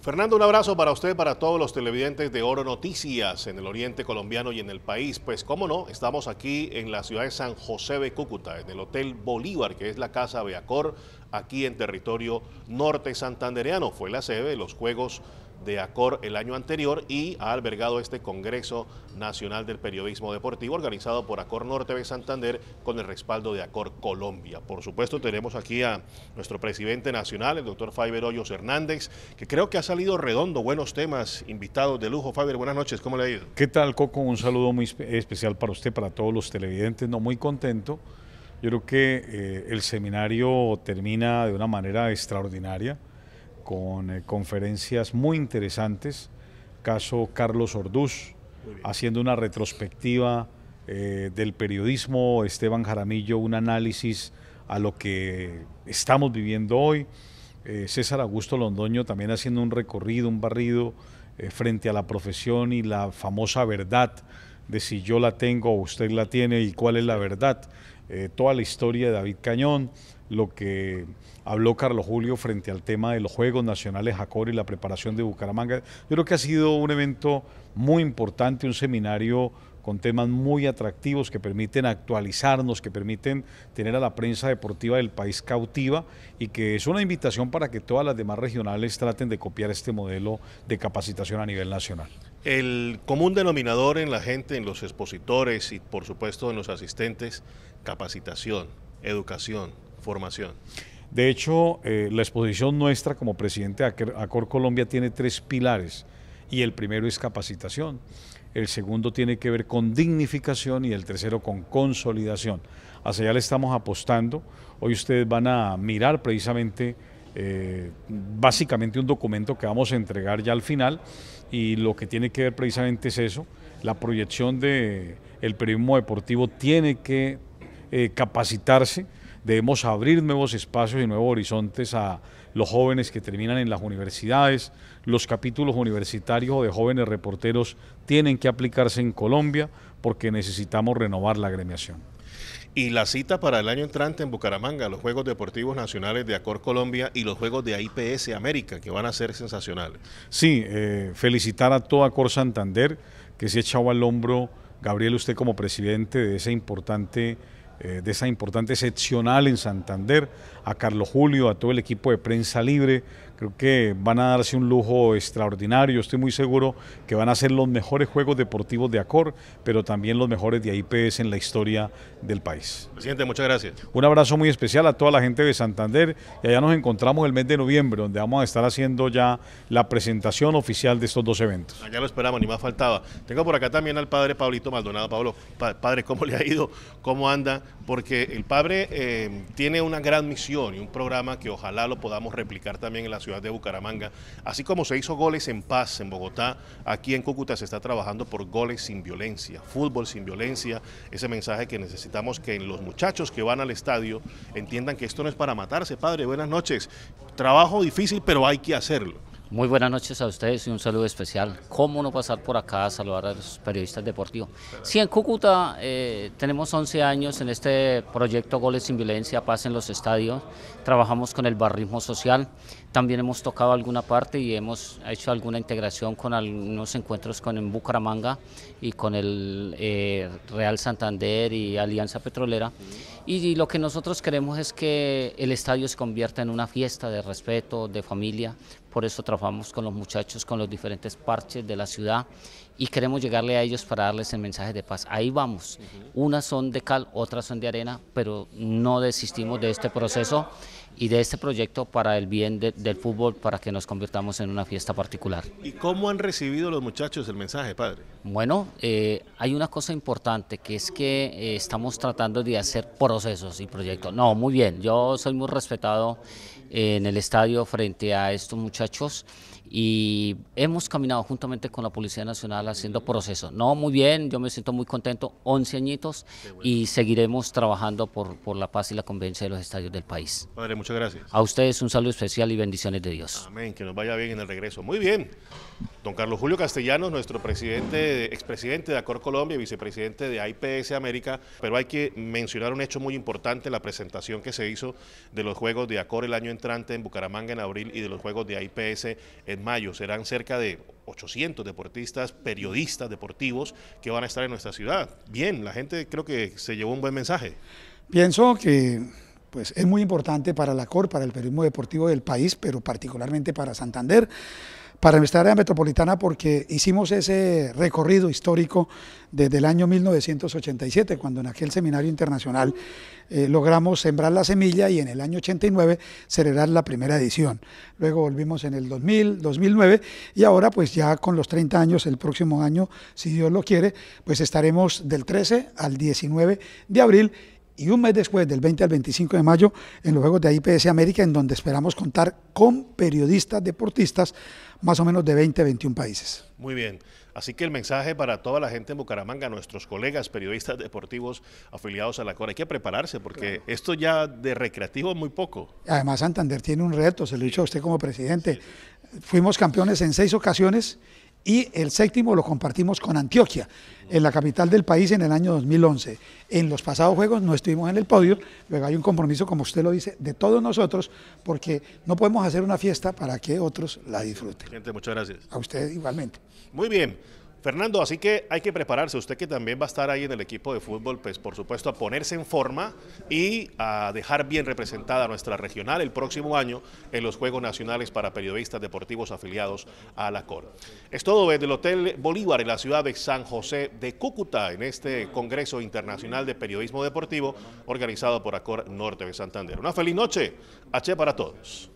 Fernando, un abrazo para usted, para todos los televidentes de Oro Noticias en el Oriente Colombiano y en el país. Pues cómo no, estamos aquí en la ciudad de San José de Cúcuta, en el Hotel Bolívar, que es la casa Beacor, aquí en territorio norte santandereano. Fue la sede de los Juegos de ACOR el año anterior y ha albergado este Congreso Nacional del Periodismo Deportivo organizado por ACOR Norte de Santander con el respaldo de ACOR Colombia. Por supuesto tenemos aquí a nuestro presidente nacional, el doctor Faber Hoyos Hernández, que creo que ha salido redondo, buenos temas, invitados de lujo. Faber, buenas noches, ¿cómo le ha ido? ¿Qué tal, Coco? Un saludo muy especial para usted, para todos los televidentes, no muy contento. Yo creo que eh, el seminario termina de una manera extraordinaria con eh, conferencias muy interesantes, caso Carlos Orduz, haciendo una retrospectiva eh, del periodismo, Esteban Jaramillo, un análisis a lo que estamos viviendo hoy, eh, César Augusto Londoño también haciendo un recorrido, un barrido frente a la profesión y la famosa verdad de si yo la tengo o usted la tiene y cuál es la verdad. Eh, toda la historia de David Cañón, lo que habló Carlos Julio frente al tema de los Juegos Nacionales Jacor y la preparación de Bucaramanga. Yo creo que ha sido un evento muy importante, un seminario con temas muy atractivos que permiten actualizarnos, que permiten tener a la prensa deportiva del país cautiva y que es una invitación para que todas las demás regionales traten de copiar este modelo de capacitación a nivel nacional. El común denominador en la gente, en los expositores y por supuesto en los asistentes, capacitación, educación, formación. De hecho, eh, la exposición nuestra como presidente de Acor Colombia tiene tres pilares y el primero es capacitación el segundo tiene que ver con dignificación y el tercero con consolidación. Hacia allá le estamos apostando. Hoy ustedes van a mirar precisamente eh, básicamente un documento que vamos a entregar ya al final y lo que tiene que ver precisamente es eso. La proyección del el periodismo deportivo tiene que eh, capacitarse Debemos abrir nuevos espacios y nuevos horizontes a los jóvenes que terminan en las universidades. Los capítulos universitarios o de jóvenes reporteros tienen que aplicarse en Colombia porque necesitamos renovar la gremiación. Y la cita para el año entrante en Bucaramanga, los Juegos Deportivos Nacionales de Acor Colombia y los Juegos de IPS América, que van a ser sensacionales. Sí, eh, felicitar a todo Acor Santander, que se ha echado al hombro, Gabriel, usted como presidente de ese importante eh, de esa importante seccional en Santander, a Carlos Julio, a todo el equipo de Prensa Libre, Creo que van a darse un lujo extraordinario. Estoy muy seguro que van a ser los mejores juegos deportivos de Acor, pero también los mejores de AIPS en la historia del país. Presidente, muchas gracias. Un abrazo muy especial a toda la gente de Santander y allá nos encontramos el mes de noviembre, donde vamos a estar haciendo ya la presentación oficial de estos dos eventos. Allá lo esperamos, ni más faltaba. Tengo por acá también al padre Pablito Maldonado. Pablo, padre, ¿cómo le ha ido? ¿Cómo anda? Porque el padre eh, tiene una gran misión y un programa que ojalá lo podamos replicar también en la ciudad ciudad de Bucaramanga. Así como se hizo goles en paz en Bogotá, aquí en Cúcuta se está trabajando por goles sin violencia, fútbol sin violencia, ese mensaje que necesitamos que los muchachos que van al estadio entiendan que esto no es para matarse, padre, buenas noches, trabajo difícil pero hay que hacerlo. Muy buenas noches a ustedes y un saludo especial. ¿Cómo no pasar por acá a saludar a los periodistas deportivos? Sí, en Cúcuta eh, tenemos 11 años en este proyecto Goles sin Violencia, Paz en los Estadios. Trabajamos con el barrismo social. También hemos tocado alguna parte y hemos hecho alguna integración con algunos encuentros con en Bucaramanga y con el eh, Real Santander y Alianza Petrolera. y lo que nosotros queremos es que el estadio se convierta en una fiesta de respeto, de familia, por eso trabajamos con los muchachos, con los diferentes parches de la ciudad y queremos llegarle a ellos para darles el mensaje de paz. Ahí vamos, unas son de cal, otras son de arena, pero no desistimos de este proceso y de este proyecto para el bien del fútbol, para que nos convirtamos en una fiesta particular. ¿Y cómo han recibido los muchachos el mensaje, padre? Bueno, eh, hay una cosa importante, que es que eh, estamos tratando de hacer procesos y proyectos. No, muy bien, yo soy muy respetado en el estadio frente a estos muchachos y hemos caminado juntamente con la Policía Nacional haciendo procesos. No, muy bien, yo me siento muy contento, 11 añitos y seguiremos trabajando por, por la paz y la convivencia de los estadios del país. Padre, muchas gracias. A ustedes un saludo especial y bendiciones de Dios. Amén, que nos vaya bien en el regreso. Muy bien, don Carlos Julio Castellanos, nuestro presidente, expresidente de Acor Colombia y vicepresidente de IPS América, pero hay que mencionar un hecho muy importante, la presentación que se hizo de los Juegos de Acor el año entrante en Bucaramanga en abril y de los Juegos de IPS en en mayo. Serán cerca de 800 deportistas, periodistas deportivos que van a estar en nuestra ciudad. Bien, la gente creo que se llevó un buen mensaje. Pienso que pues es muy importante para la COR, para el periodismo deportivo del país, pero particularmente para Santander, para nuestra área metropolitana porque hicimos ese recorrido histórico desde el año 1987, cuando en aquel seminario internacional eh, logramos sembrar la semilla y en el año 89 celebrar la primera edición. Luego volvimos en el 2000, 2009 y ahora pues ya con los 30 años, el próximo año, si Dios lo quiere, pues estaremos del 13 al 19 de abril y un mes después, del 20 al 25 de mayo, en los Juegos de IPS América, en donde esperamos contar con periodistas deportistas más o menos de 20 21 países. Muy bien. Así que el mensaje para toda la gente en Bucaramanga, nuestros colegas periodistas deportivos afiliados a la CORA, hay que prepararse porque esto ya de recreativo es muy poco. Además, Santander tiene un reto, se lo he dicho a usted como presidente. Fuimos campeones en seis ocasiones y el séptimo lo compartimos con Antioquia, en la capital del país en el año 2011. En los pasados juegos no estuvimos en el podio, luego hay un compromiso, como usted lo dice, de todos nosotros, porque no podemos hacer una fiesta para que otros la disfruten. Gente, muchas gracias. A usted igualmente. Muy bien. Fernando, así que hay que prepararse, usted que también va a estar ahí en el equipo de fútbol, pues por supuesto a ponerse en forma y a dejar bien representada nuestra regional el próximo año en los Juegos Nacionales para Periodistas Deportivos afiliados a la COR. Es todo desde el Hotel Bolívar en la ciudad de San José de Cúcuta en este Congreso Internacional de Periodismo Deportivo organizado por ACOR Norte de Santander. Una feliz noche, H para todos.